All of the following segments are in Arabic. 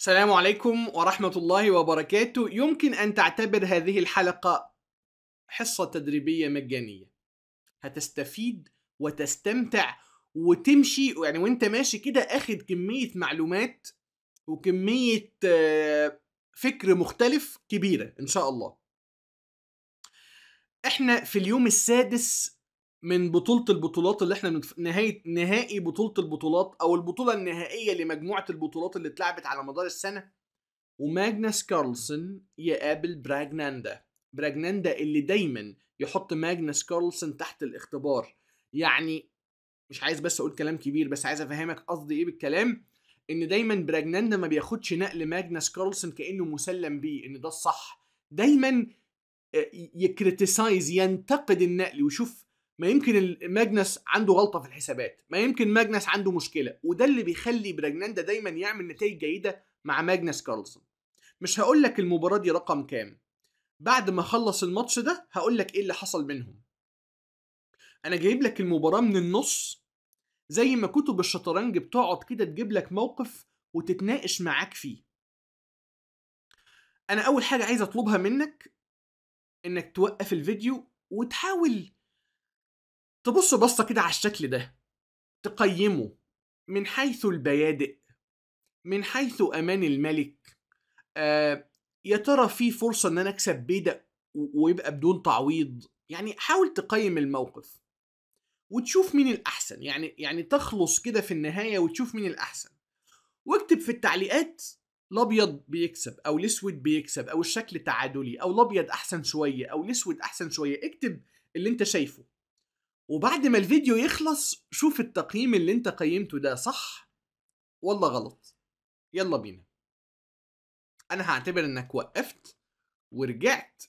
السلام عليكم ورحمة الله وبركاته يمكن أن تعتبر هذه الحلقة حصة تدريبية مجانية هتستفيد وتستمتع وتمشي يعني وانت ماشي كده اخد كمية معلومات وكمية آه، فكر مختلف كبيرة ان شاء الله احنا في اليوم السادس من بطولة البطولات اللي احنا نهاية نهائي بطولة البطولات او البطولة النهائية لمجموعة البطولات اللي اتلعبت على مدار السنة وماجنس كارلسن يقابل براجناندا براجناندا اللي دايما يحط ماجنس كارلسن تحت الاختبار يعني مش عايز بس اقول كلام كبير بس عايز افهمك قصدي ايه بالكلام ان دايما براجناندا ما بياخدش نقل ماجنس كارلسن كانه مسلم بيه ان ده الصح دايما آه، يكريتيسايز ينتقد النقل ويشوف ما يمكن ماجنس عنده غلطه في الحسابات ما يمكن ماجنس عنده مشكله وده اللي بيخلي براجناندا دايما يعمل نتائج جيده مع ماجنس كارلسون مش هقول لك المباراه دي رقم كام بعد ما خلص الماتش ده هقول لك ايه اللي حصل بينهم انا جايب لك المباراه من النص زي ما كتب الشطرنج بتقعد كده تجيب لك موقف وتتناقش معاك فيه انا اول حاجه عايز اطلبها منك انك توقف الفيديو وتحاول تبص بصة كده على الشكل ده تقيمه من حيث البيادئ من حيث أمان الملك آه يا ترى في فرصة إن أنا أكسب بيدق ويبقى بدون تعويض يعني حاول تقيم الموقف وتشوف مين الأحسن يعني يعني تخلص كده في النهاية وتشوف مين الأحسن واكتب في التعليقات الابيض بيكسب او الاسود بيكسب او الشكل تعادلي او الابيض احسن شويه او الاسود احسن شويه اكتب اللي انت شايفه وبعد ما الفيديو يخلص شوف التقييم اللي انت قيمته ده صح ولا غلط يلا بينا انا هعتبر انك وقفت ورجعت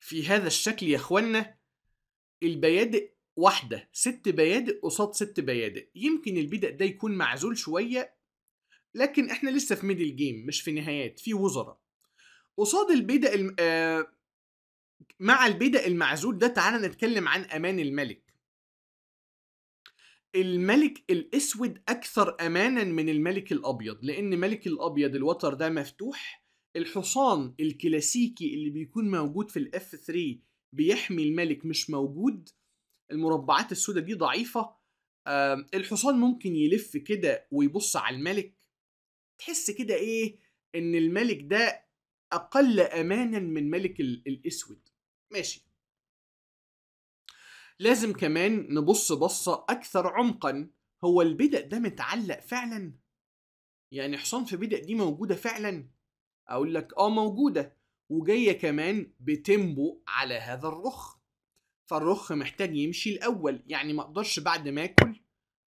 في هذا الشكل يا اخوانا البيادق واحدة ست بيادق قصاد ست بيادق يمكن البدأ ده يكون معزول شوية لكن احنا لسه في ميدل جيم مش في نهايات في وزراء قصاد البدأ الم... آه مع البدء المعزول ده تعالى نتكلم عن امان الملك الملك الاسود اكثر امانا من الملك الابيض لان ملك الابيض الوتر ده مفتوح الحصان الكلاسيكي اللي بيكون موجود في الاف 3 بيحمي الملك مش موجود المربعات السوداء دي ضعيفه الحصان ممكن يلف كده ويبص على الملك تحس كده ايه ان الملك ده اقل امانا من ملك الاسود ماشي لازم كمان نبص بصة أكثر عمقا هو البدأ ده متعلق فعلا؟ يعني حصان في بدأ دي موجودة فعلا؟ أقول لك آه موجودة وجاية كمان بتنبو على هذا الرخ فالرخ محتاج يمشي الأول يعني ما أقدرش بعد ما أكل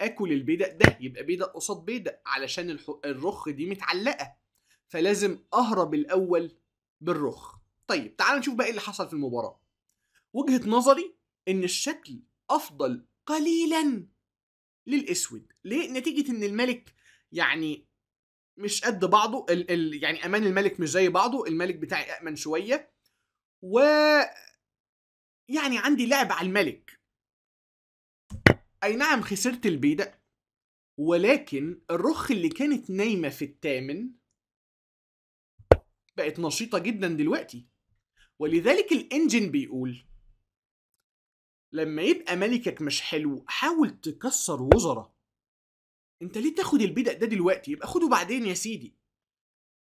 أكل البدأ ده يبقى بدأ قصاد بدأ علشان الرخ دي متعلقة فلازم أهرب الأول بالرخ طيب تعال نشوف بقى ايه اللي حصل في المباراه وجهه نظري ان الشكل افضل قليلا للاسود ليه نتيجه ان الملك يعني مش قد بعضه ال ال يعني امان الملك مش زي بعضه الملك بتاعي امن شويه و يعني عندي لعب على الملك اي نعم خسرت البيدق ولكن الرخ اللي كانت نايمه في الثامن بقت نشيطه جدا دلوقتي ولذلك الانجن بيقول لما يبقى ملكك مش حلو حاول تكسر وزراء انت ليه تاخد البدء ده دلوقتي يبقى خده بعدين يا سيدي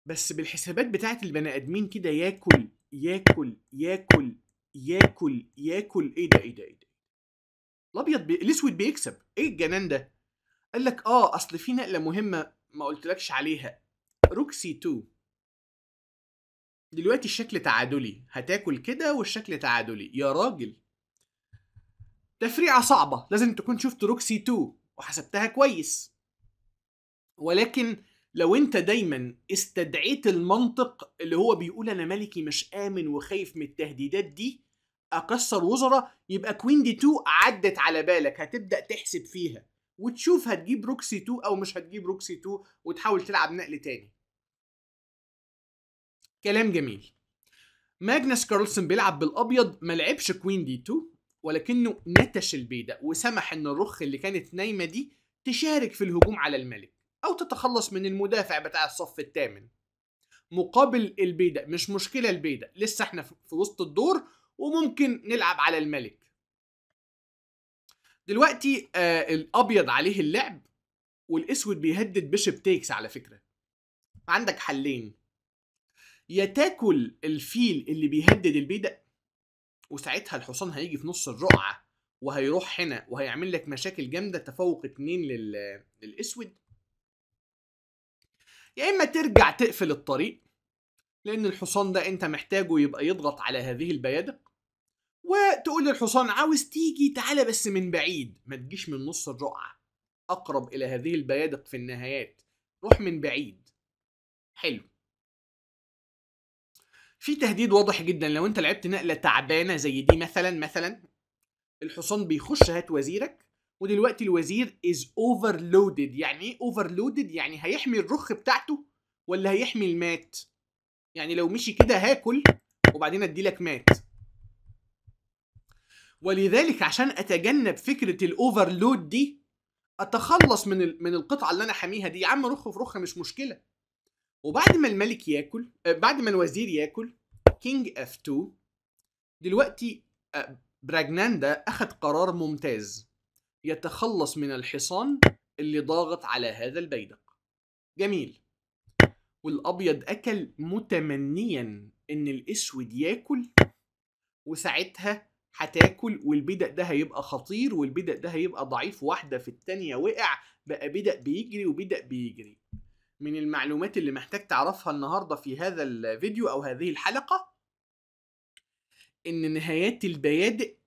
بس بالحسابات بتاعت البني ادمين كده ياكل ياكل ياكل ياكل ياكل ايه ده ايه ده ايه ده الابيض بي... الاسود بيكسب ايه الجنان ده قال لك اه اصل في نقله مهمه ما قلتلكش عليها روكسي 2 دلوقتي الشكل تعادلي هتاكل كده والشكل تعادلي يا راجل تفريعة صعبة لازم تكون شفت روكسي 2 وحسبتها كويس ولكن لو انت دايما استدعيت المنطق اللي هو بيقول انا ملكي مش امن وخايف من التهديدات دي اكسر وزراء يبقى كوين دي 2 عدت على بالك هتبدا تحسب فيها وتشوف هتجيب روكسي 2 او مش هتجيب روكسي 2 وتحاول تلعب نقل تاني كلام جميل ماجنس كارلسون بيلعب بالابيض ما لعبش كوين دي 2 ولكنه نتش البيدة وسمح ان الرخ اللي كانت نايمة دي تشارك في الهجوم على الملك او تتخلص من المدافع بتاع الصف الثامن مقابل البيدة مش مشكلة البيدة لسه احنا في وسط الدور وممكن نلعب على الملك دلوقتي آه الابيض عليه اللعب والاسود بيهدد بيشب تيكس على فكرة عندك حلين يا تاكل الفيل اللي بيهدد البيدق وساعتها الحصان هيجي في نص الرقعه وهيروح هنا وهيعمل لك مشاكل جامده تفوق اتنين لل... للاسود يا اما ترجع تقفل الطريق لان الحصان ده انت محتاجه يبقى يضغط على هذه البيادق وتقول للحصان عاوز تيجي تعالى بس من بعيد ما تجيش من نص الرقعة أقرب إلى هذه البيادق في النهايات روح من بعيد حلو في تهديد واضح جدا لو انت لعبت نقله تعبانه زي دي مثلا مثلا الحصان بيخش هات وزيرك ودلوقتي الوزير از لودد يعني ايه لودد يعني هيحمي الرخ بتاعته ولا هيحمي المات يعني لو مشي كده هاكل وبعدين اديلك مات ولذلك عشان اتجنب فكره الاوفرلود دي اتخلص من من القطعه اللي انا حاميها دي يا عم رخ في رخ مش مشكله وبعد ما الملك ياكل آه، بعد ما الوزير ياكل كينج F2 دلوقتي آه، براجناندا اخد قرار ممتاز يتخلص من الحصان اللي ضاغط على هذا البيدق جميل والأبيض أكل متمنيا إن الأسود ياكل وساعتها هتاكل والبدأ ده هيبقى خطير والبدأ ده هيبقى ضعيف واحدة في التانية وقع بقى بدأ بيجري وبدأ بيجري من المعلومات اللي محتاج تعرفها النهارده في هذا الفيديو او هذه الحلقه ان نهايات البيادئ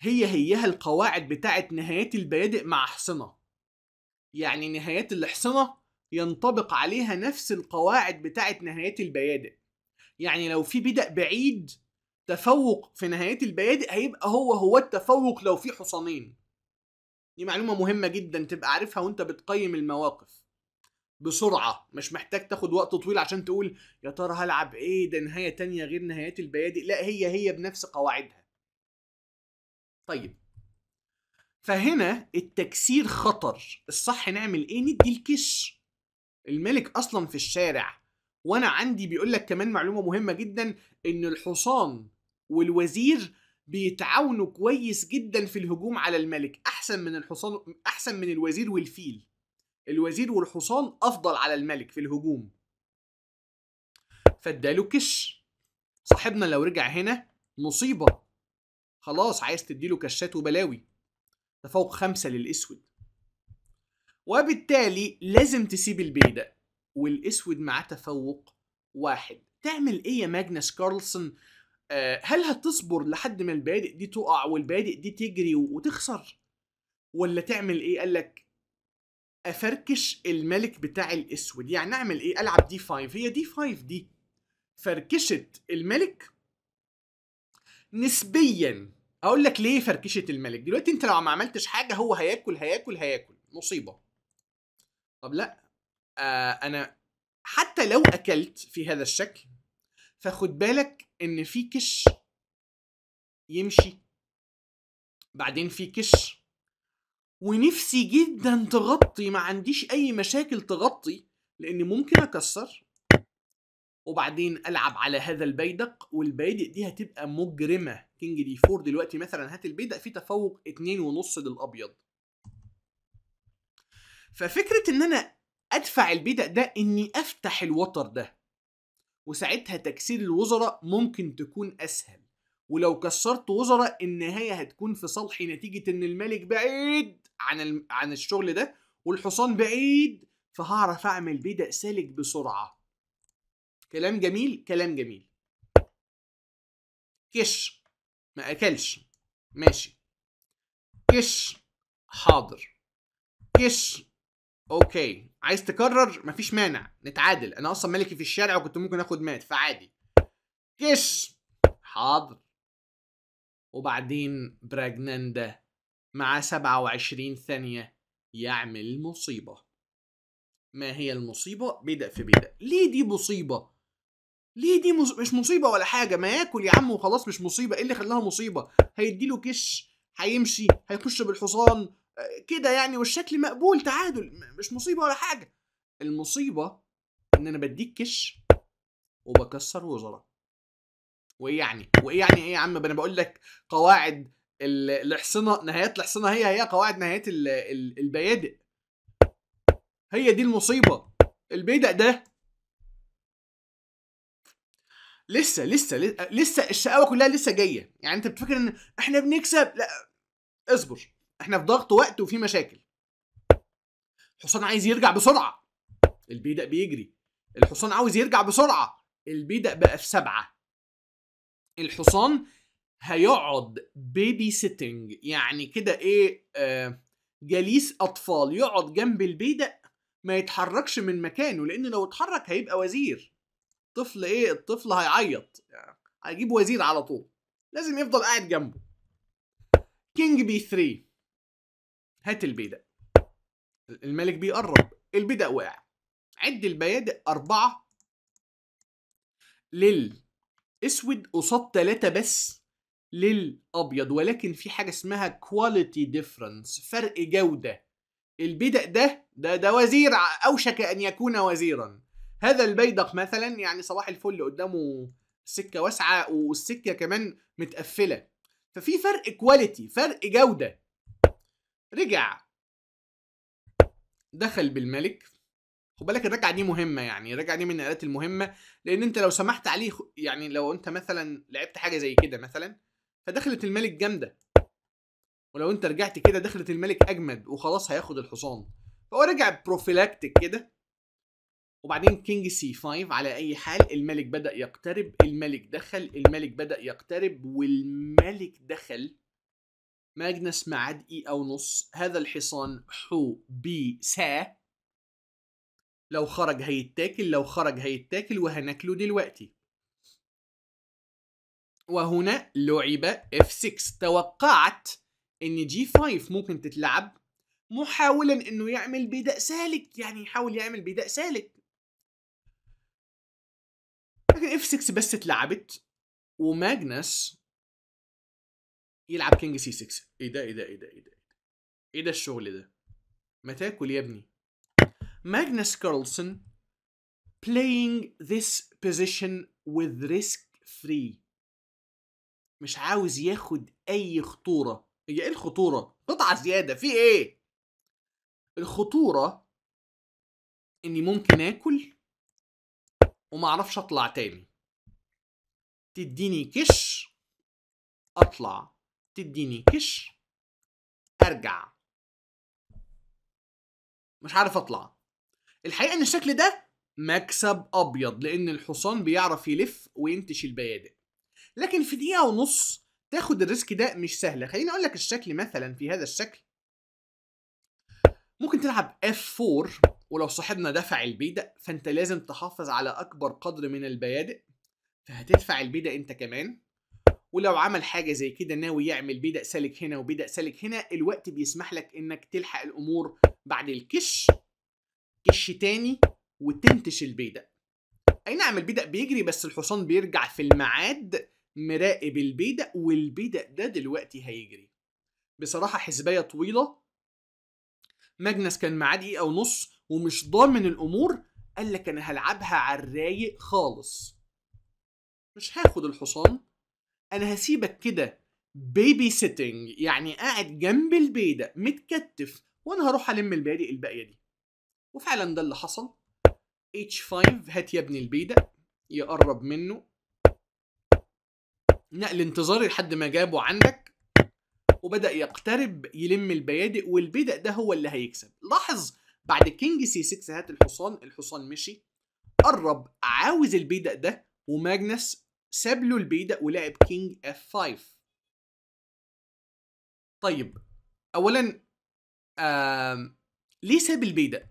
هي هيها القواعد بتاعه نهايات البيادئ مع حصنه يعني نهايات الحصنه ينطبق عليها نفس القواعد بتاعه نهايات البيادئ يعني لو في بدأ بعيد تفوق في نهايات البيادئ هيبقى هو هو التفوق لو في حصانين دي معلومة مهمة جدا تبقى عارفها وانت بتقيم المواقف بسرعه مش محتاج تاخد وقت طويل عشان تقول يا ترى هلعب ايه ده نهايه تانية غير نهايات البيادق لا هي هي بنفس قواعدها طيب فهنا التكسير خطر الصح نعمل ايه ندي الكش الملك اصلا في الشارع وانا عندي بيقول لك كمان معلومه مهمه جدا ان الحصان والوزير بيتعاونوا كويس جدا في الهجوم على الملك احسن من الحصان احسن من الوزير والفيل الوزير والحصان افضل على الملك في الهجوم فاداله كش صاحبنا لو رجع هنا مصيبه خلاص عايز تديله كشات وبلاوي ده فوق خمسة للأسود وبالتالي لازم تسيب البيدق والأسود معاه تفوق واحد تعمل إيه يا ماجنس كارلسون آه، هل هتصبر لحد ما البادئ دي تقع والبادئ دي تجري وتخسر ولا تعمل إيه قالك افركش الملك بتاع الاسود يعني اعمل ايه العب دي 5 هي دي 5 دي فركشت الملك نسبيا اقول لك ليه فركشت الملك دلوقتي انت لو ما عملتش حاجه هو هياكل هياكل هياكل مصيبه طب لا آه انا حتى لو اكلت في هذا الشكل فخد بالك ان في كش يمشي بعدين في كش ونفسي جدا تغطي ما عنديش اي مشاكل تغطي لاني ممكن اكسر وبعدين العب على هذا البيدق والبيدق دي هتبقى مجرمه كينج دي 4 دلوقتي مثلا هات البيدق فيه تفوق 2.5 للابيض ففكره ان انا ادفع البيدق ده اني افتح الوتر ده وساعتها تكسير الوزراء ممكن تكون اسهل ولو كسرت وزراء النهايه هتكون في صالحي نتيجه ان الملك بعيد عن عن الشغل ده والحصان بعيد فهعرف اعمل بيه ده سالك بسرعه كلام جميل كلام جميل كش ما اكلش ماشي كش حاضر كش اوكي عايز تكرر مفيش مانع نتعادل انا اصلا ملكي في الشارع وكنت ممكن اخد مات فعادي كش حاضر وبعدين براجناندا معاه 27 ثانية يعمل مصيبة ما هي المصيبة؟ بدأ في بدأ ليه دي مصيبة؟ ليه دي مص... مش مصيبة ولا حاجة ما ياكل يا عم وخلاص مش مصيبة ايه اللي خلاها مصيبة؟ هيديله كش هيمشي هيخش بالحصان آه، كده يعني والشكل مقبول تعادل مش مصيبة ولا حاجة المصيبة ان انا بديك كش وبكسر وزراء وايه يعني وايه يعني ايه يا عم انا بقول لك قواعد الحصنة نهايات الحصنة هي هي قواعد نهايات البيادق هي دي المصيبه البيدق ده لسه لسه لسه الشقاوه كلها لسه جايه يعني انت بتفكر ان احنا بنكسب لا اصبر احنا في ضغط وقت وفي مشاكل الحصان عايز يرجع بسرعه البيدق بيجري الحصان عاوز يرجع بسرعه البيدق بقى في سبعه الحصان هيقعد بيبي سيتنج يعني كده ايه آه، جليس اطفال يقعد جنب البيدق ما يتحركش من مكانه لان لو اتحرك هيبقى وزير الطفل ايه الطفل هيعيط يعني هيجيب وزير على طول لازم يفضل قاعد جنبه كينج بي 3 هات البيدق الملك بيقرب البيدق وقع عد البيادق أربعة لل اسود قصاد تلاتة بس للابيض ولكن في حاجه اسمها كواليتي ديفرنس فرق جوده البيدق ده ده ده وزير اوشك ان يكون وزيرا هذا البيدق مثلا يعني صباح الفل قدامه سكه واسعه والسكه كمان متقفله ففي فرق كواليتي فرق جوده رجع دخل بالملك خد بالك الرجعه دي مهمه يعني الرجعه دي من الالات المهمه لان انت لو سمحت عليه يعني لو انت مثلا لعبت حاجه زي كده مثلا فدخلت الملك جامده ولو انت رجعت كده دخلت الملك اجمد وخلاص هياخد الحصان فهو رجع بروفيلاكتيك كده وبعدين كينج سي 5 على اي حال الملك بدا يقترب الملك دخل الملك بدا يقترب والملك دخل ماجنس مع او نص هذا الحصان حو بي سا لو خرج هيتاكل لو خرج هيتاكل وهناكله دلوقتي وهنا لعب F6 توقعت ان G5 ممكن تتلعب محاولا انه يعمل بداء سالك يعني يحاول يعمل بداء سالك لكن F6 بس اتلعبت وماجنس يلعب كينج سي إيه 6 ايه ده ايه ده ايه ده ايه ده ايه ده الشغل ده ما تاكل يا ابني ماجنس كارلسون playing this position with risk free مش عاوز ياخد اي خطوره هي ايه الخطوره قطعه زياده في ايه الخطوره اني ممكن اكل وما اعرفش اطلع تاني تديني كش اطلع تديني كش ارجع مش عارف اطلع الحقيقه ان الشكل ده مكسب ابيض لان الحصان بيعرف يلف وينتش البيادق لكن في دقيقه ونص تاخد الريسك ده مش سهله خليني اقول لك الشكل مثلا في هذا الشكل ممكن تلعب F4 ولو صاحبنا دفع البيدق فانت لازم تحافظ على اكبر قدر من البيادق فهتدفع البيدق انت كمان ولو عمل حاجه زي كده ناوي يعمل بيدق سالك هنا وبيدق سالك هنا الوقت بيسمح لك انك تلحق الامور بعد الكش كش تاني وتنتش البيدق اي نعم البيدق بيجري بس الحصان بيرجع في الميعاد مراقب البيدق والبيدق ده دلوقتي هيجري بصراحة حزباية طويلة ماجنس كان معاه دقيقة ونص ومش ضامن الأمور قال لك أنا هلعبها على الرايق خالص مش هاخد الحصان أنا هسيبك كده بيبي سيتنج يعني قاعد جنب البيدا متكتف وأنا هروح ألم البادئ الباقية دي وفعلا ده اللي حصل H5 هات يا ابني البيدا يقرب منه نقل انتظاري لحد ما جابه عندك وبدا يقترب يلم البيادق والبدء ده هو اللي هيكسب لاحظ بعد كينج سي 6 هات الحصان الحصان مشي قرب عاوز البيدق ده وماجنس ساب له البيدق ولعب كينج اف 5 طيب اولا آه ليه ساب البيدق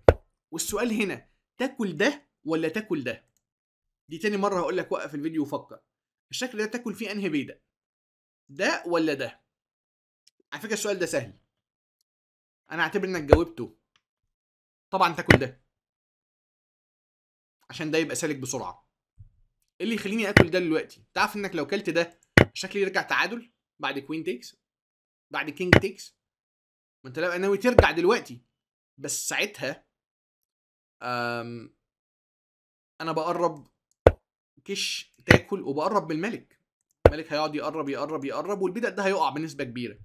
والسؤال هنا تاكل ده ولا تاكل ده دي تاني مره هقول لك وقف الفيديو وفكر الشكل ده تاكل فيه انهي بيضه ده ولا ده على فكره السؤال ده سهل انا اعتبر انك جاوبته طبعا تاكل ده عشان ده يبقى سالك بسرعه ايه اللي يخليني اكل ده دلوقتي تعرف انك لو كلت ده الشكل يرجع تعادل بعد كوين تيكس بعد كينج تيكس ما انت لو ناوي ترجع دلوقتي بس ساعتها انا بقرب كش تاكل وبقرب من الملك الملك هيقعد يقرب يقرب يقرب والبدأ ده هيقع بنسبه كبيره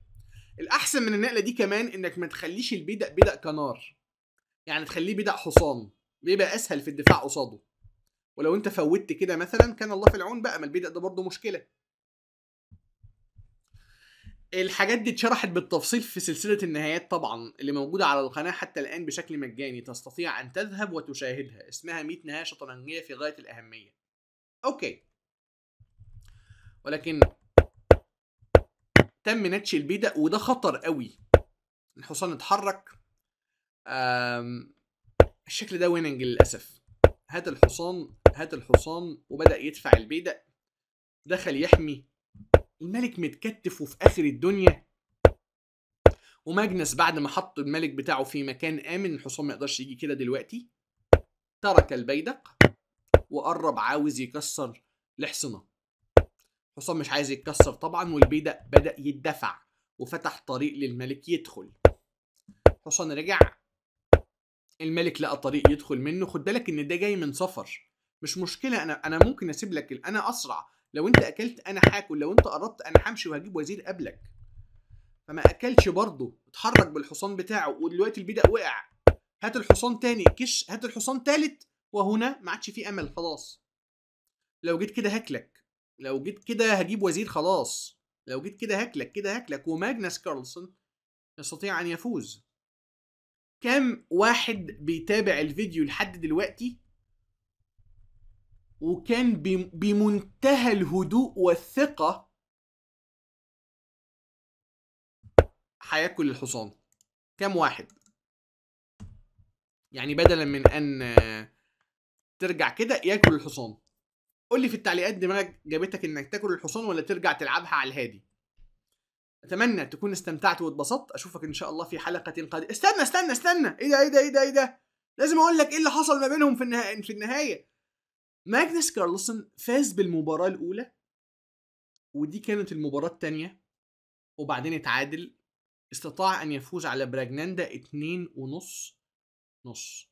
الاحسن من النقله دي كمان انك ما تخليش البدأ بدأ كنار يعني تخليه بدأ حصان بيبقى اسهل في الدفاع قصاده ولو انت فوتت كده مثلا كان الله في العون بقى ما البدأ ده برضه مشكله الحاجات دي اتشرحت بالتفصيل في سلسلة النهايات طبعا اللي موجودة على القناة حتى الآن بشكل مجاني تستطيع أن تذهب وتشاهدها اسمها 100 نهاية شطرنجية في غاية الأهمية اوكي ولكن تم نتش البيدق وده خطر قوي الحصان اتحرك الشكل ده ويننج للاسف هات الحصان هات الحصان وبدا يدفع البيدق دخل يحمي الملك متكتف وفي اخر الدنيا وماجنس بعد ما حط الملك بتاعه في مكان امن الحصان ما يقدرش يجي كده دلوقتي ترك البيدق وقرب عاوز يكسر لحصنه حصان مش عايز يتكسر طبعا والبيدق بدأ يدفع وفتح طريق للملك يدخل حصان رجع الملك لقى طريق يدخل منه خد بالك ان ده جاي من سفر مش مشكله انا انا ممكن اسيب لك انا اسرع لو انت اكلت انا هاكل لو انت قربت انا همشي وهجيب وزير قبلك فما اكلش برضه اتحرك بالحصان بتاعه ودلوقتي البيدق وقع هات الحصان تاني كش هات الحصان تالت وهنا ما عادش في امل خلاص لو جيت كده هاكلك لو جيت كده هجيب وزير خلاص لو جيت كده هاكلك كده هاكلك وماجنس كارلسون يستطيع ان يفوز كم واحد بيتابع الفيديو لحد دلوقتي وكان بمنتهى الهدوء والثقة هياكل الحصان كم واحد يعني بدلا من ان ترجع كده ياكل الحصان قول لي في التعليقات دماغك جابتك انك تاكل الحصان ولا ترجع تلعبها على الهادي اتمنى تكون استمتعت واتبسطت اشوفك ان شاء الله في حلقه قادمه استنى استنى استنى ايه ده ايه ده ايه ده ايه ده لازم اقول لك ايه اللي حصل ما بينهم في النهايه في النهايه ماجنس كارلسون فاز بالمباراه الاولى ودي كانت المباراه الثانيه وبعدين اتعادل استطاع ان يفوز على براجناندا اتنين ونص نص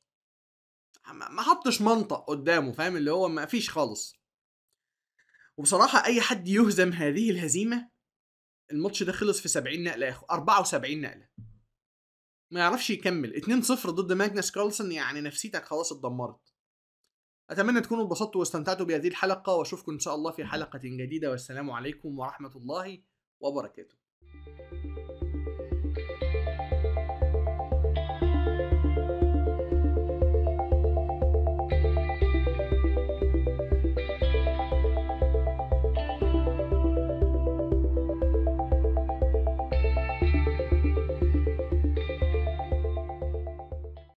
ما حطش منطق قدامه فاهم اللي هو ما فيش خالص وبصراحة أي حد يهزم هذه الهزيمة الماتش ده خلص في 70 نقلة يا أخو 74 نقلة ما يعرفش يكمل 2-0 ضد ماجنس كارلسون يعني نفسيتك خلاص اتدمرت أتمنى تكونوا اتبسطتوا واستمتعتوا بهذه الحلقة وأشوفكم إن شاء الله في حلقة جديدة والسلام عليكم ورحمة الله وبركاته